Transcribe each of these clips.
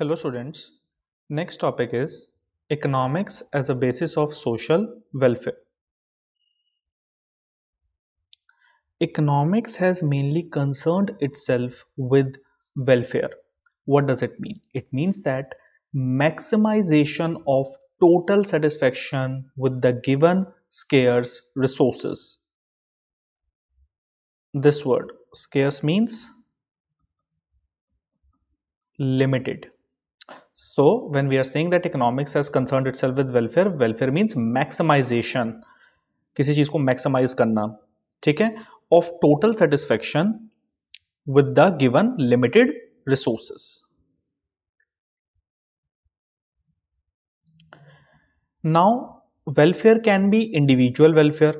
Hello students. Next topic is economics as a basis of social welfare. Economics has mainly concerned itself with welfare. What does it mean? It means that maximization of total satisfaction with the given scarce resources. This word scarce means limited So when we are saying that economics has concerned itself with welfare, welfare means maximization. किसी चीज को maximize करना ठीक है of total satisfaction with the given limited resources. Now welfare can be individual welfare.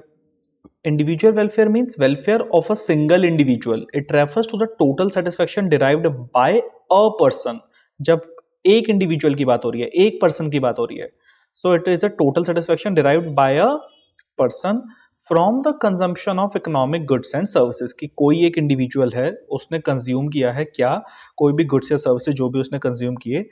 Individual welfare means welfare of a single individual. It refers to the total satisfaction derived by a person. जब एक individual की बात हो रही है एक person की बात हो रही है so it is a total satisfaction derived by a person from the consumption of economic goods and services कि कोई एक इंडिविजुअल है उसने कंज्यूम किया है क्या कोई भी गुड्स या सर्विसेज जो भी उसने कंज्यूम किए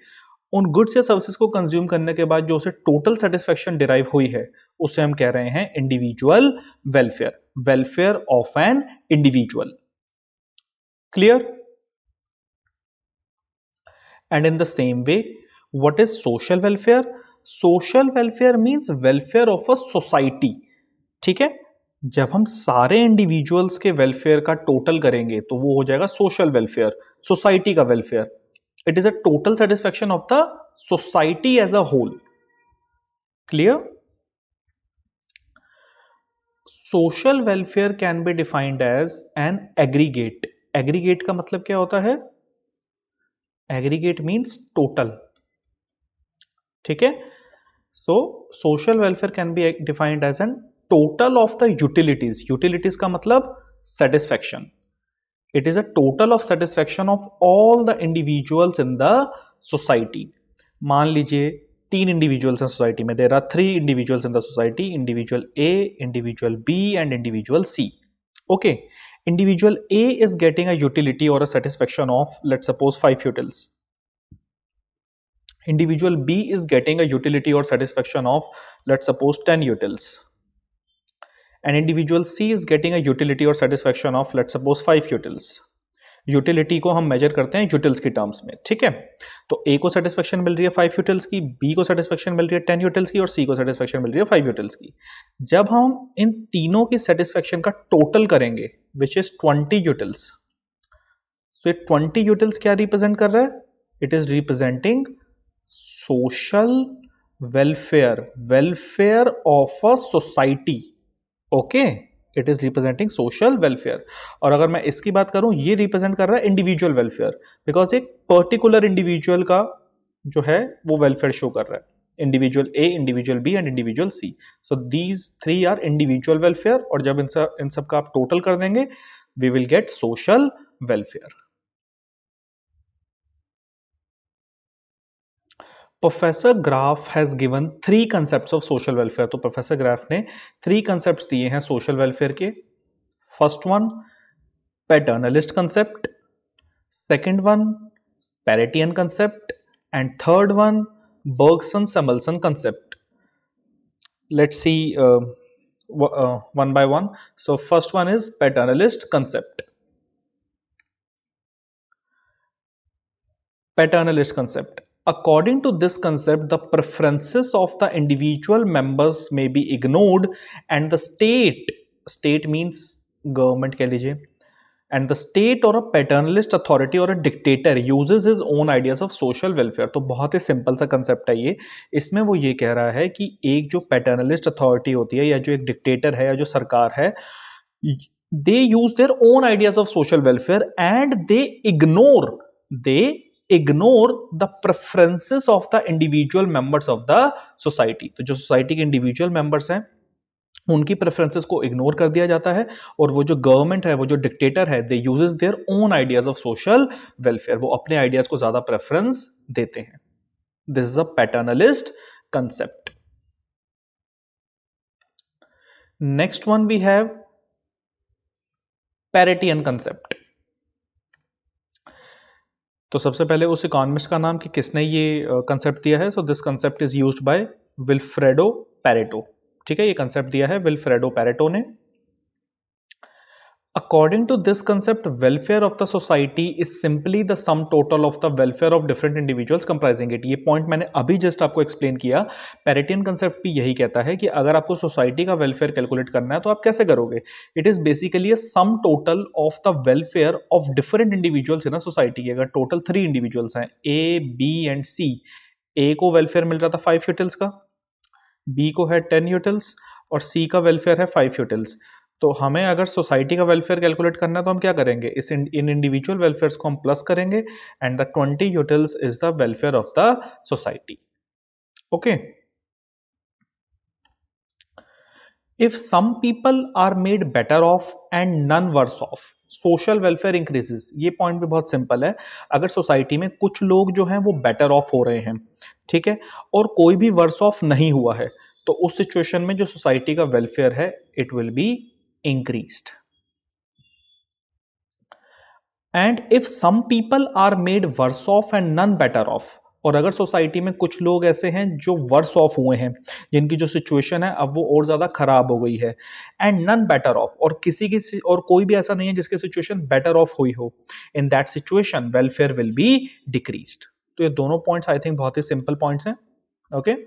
उन गुड्स या सर्विसेज को कंज्यूम करने के बाद जो उसे टोटल सेटिस्फेक्शन डिराइव हुई है उसे हम कह रहे हैं individual welfare welfare of an individual clear and in the same way what is social welfare social welfare means welfare of a society ठीक है जब हम सारे इंडिविजुअल्स के वेलफेयर का टोटल करेंगे तो वो हो जाएगा सोशल वेलफेयर सोसाइटी का welfare it is a total satisfaction of the society as a whole clear social welfare can be defined as an aggregate aggregate का मतलब क्या होता है एग्रीगेट मीन्स टोटल ठीक है so social welfare can be defined as an total of the utilities utilities का मतलब satisfaction it is a total of satisfaction of all the individuals in the society मान लीजिए तीन इंडिविजुअल्स हैं society में there are three individuals in the society individual A individual B and individual C okay individual A is getting a utility or a satisfaction of let's suppose 5 utils. Individual B is getting a utility or satisfaction of let's suppose 10 utils. And individual C is getting a utility or satisfaction of let's suppose 5 utils. Utility को हम major करते हैं utils की terms में ठीक है तो ए को सेटिस्फेक्शन मिल रही है फाइव यूटिल्स की बी को सेटिस्फेक्शन मिल रही है टेन यूटिल्स की और सी को सेटिस्फेक्शन मिल रही है फाइव यूटिल्स की जब हम इन तीनों की सेटिस्फेक्शन का टोटल करेंगे which is twenty utils so ये ट्वेंटी यूटिल्स क्या रिप्रेजेंट कर रहा है it is representing social welfare welfare of a society okay it is representing social welfare और अगर मैं इसकी बात करूँ ये रिप्रेजेंट कर रहा है इंडिविजुअल वेलफेयर बिकॉज एक पर्टिकुलर इंडिविजुअल का जो है वो वेलफेयर शो कर रहा है individual A individual B and individual C so these three are individual welfare और जब इन सब इन सब का आप टोटल कर देंगे we will get social welfare professor Graaff has given three concept of social welfare तो प्रोफेसर ग्राफ ने थ्री कंसेप्ट दिए हैं सोशल वेलफेयर के first one paternalist concept second one Paretian concept and third one Bergson Samuelson concept let see one by one so first one is paternalist concept paternalist concept According to this concept, the preferences of the individual members may be ignored and the state, state means government कह लीजिए and the state और अ paternalist authority और a dictator uses his own ideas of social welfare तो बहुत ही simple सा concept है ये इसमें वो ये कह रहा है कि एक जो पैटर्नलिस्ट अथॉरिटी होती है या जो एक डिक्टेटर है या जो सरकार है they use their own ideas of social welfare and they ignore they ignore the preferences of the individual members of the society तो जो सोसाइटी के इंडिविजुअल मेंबर्स हैं उनकी प्रेफरेंसेस को इग्नोर कर दिया जाता है और वो जो गवर्नमेंट है वो जो डिक्टेटर है they uses their own ideas of social welfare वो अपने आइडियाज को ज्यादा प्रेफरेंस देते हैं this is a paternalist concept next one we have Paretian concept तो सबसे पहले उस इकोनमिस्ट का नाम कि किसने ये कंसेप्ट दिया है so this concept is use by Vilfredo Pareto ठीक है ये कंसेप्ट दिया है विल्फ्रेडो पैरेटो ने According to this concept, welfare of the society is simply the sum total of the welfare of different individuals comprising it. ये point मैंने अभी just आपको एक्सप्लेन किया पेरेटियन कंसेप्ट भी यही कहता है कि अगर आपको सोसाइटी का वेलफेयर कैलकुलेट करना है तो आप कैसे करोगे it is basically sum total of the welfare of different individuals in society के अगर टोटल थ्री इंडिविजुअल्स हैं ए बी एंड सी ए को वेलफेयर मिल रहा था फाइव utils का बी को है टेन utils और सी का वेलफेयर है five utils. तो हमें अगर सोसाइटी का वेलफेयर कैलकुलेट करना है तो हम क्या करेंगे इस इन इंडिविजुअल वेलफेयर्स को हम प्लस करेंगे and the twenty utils is the welfare of the society okay if some people are made better off and none worse off social welfare increases ये पॉइंट भी बहुत सिंपल है अगर सोसाइटी में कुछ लोग जो हैं वो बेटर ऑफ हो रहे हैं ठीक है और कोई भी वर्स ऑफ नहीं हुआ है तो उस सिचुएशन में जो सोसाइटी का वेलफेयर है it will be increased. and if some people are made worse off and none better off और अगर सोसाइटी में कुछ लोग ऐसे हैं जो वर्स ऑफ हुए हैं जिनकी जो सिचुएशन है अब वो और ज़्यादा ख़राब हो गई है एंड नन बेटर ऑफ और किसी की और कोई भी ऐसा नहीं है जिसकी सिचुएशन बेटर ऑफ हुई हो in that situation welfare will be decrease तो ये दोनों पॉइंट्स आई थिंक बहुत ही सिंपल पॉइंट्स हैं okay okay?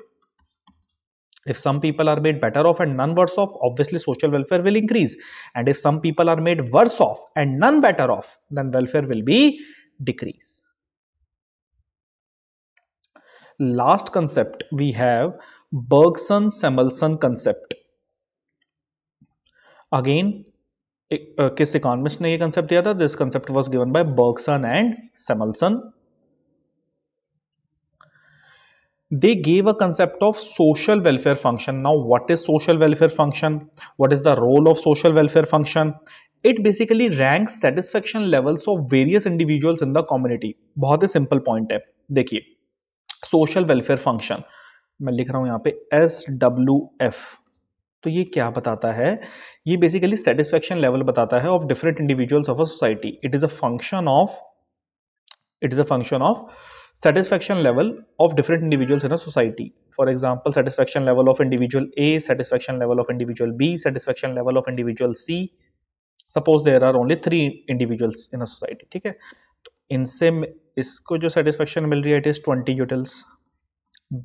If some people are made better off and none worse off, obviously social welfare will increase. And if some people are made worse off and none better off, then welfare will be decrease. Last concept we have Bergson-Samuelson concept. Again, किस economist ने This concept था this concept was given by they gave a concept of social welfare function now what is social welfare function what is the role of social welfare function it basically rank satisfaction levels of various individuals in the community बहुत ही simple point है देखिए social welfare function मैं लिख रहा हूं यहाँ पे एस डब्ल्यू एफ तो ये क्या बताता है ये बेसिकली सेटिस्फेक्शन लेवल बताता है of different individuals of a society it is a function of it is a function of satisfaction level of different individuals in a society. For example, satisfaction level of individual A, satisfaction level of individual B, satisfaction level of individual C. Suppose there are only three individuals in a society. ठीक है तो इनसे इसको jo satisfaction मिल it is 20 utils.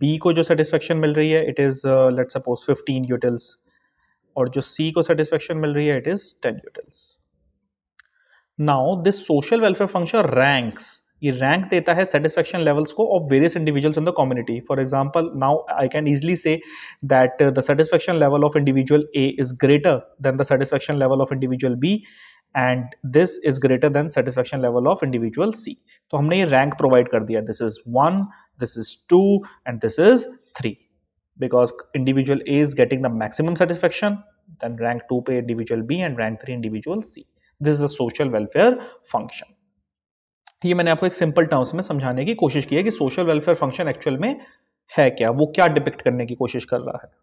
B को jo satisfaction मिल it is uh, let's suppose 15 utils. Or jo C को satisfaction मिल it is 10 utils. Now this social welfare function ranks. ये रैंक देता है सेटिस्फेक्शन लेवल्स को of various individuals in the community for example now I can easily say that the satisfaction level of individual A is greater than the satisfaction level of individual B and this is greater than satisfaction level of individual C तो हमने ये rank provide कर दिया this is one this is two and this is three because individual A is getting the maximum satisfaction then rank two पे individual B and rank three individual C this is a social welfare function ये मैंने आपको एक simple terms में समझाने की कोशिश की है कि सोशल वेलफेयर फंक्शन एक्चुअल में है क्या वो क्या डिपिक्ट करने की कोशिश कर रहा है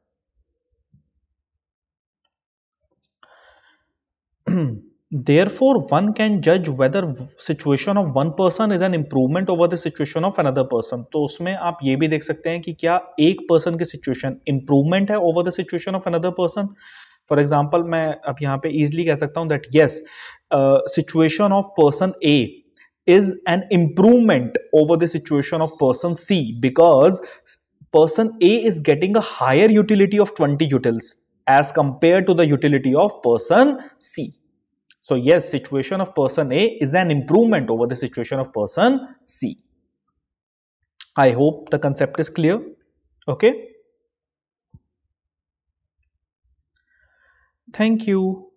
फोर वन कैन जज whether situation of one person is an improvement over the situation of another person तो उसमें आप ये भी देख सकते हैं कि क्या एक पर्सन की सिचुएशन इंप्रूवमेंट है over the situation of another person for example मैं अब यहाँ पे ईजिली कह सकता हूँ that yes situation of person A is an improvement over the situation of person C because person A is getting a higher utility of 20 utils as compared to the utility of person C. So yes, situation of person A is an improvement over the situation of person C. I hope the concept is clear. Okay. Thank you.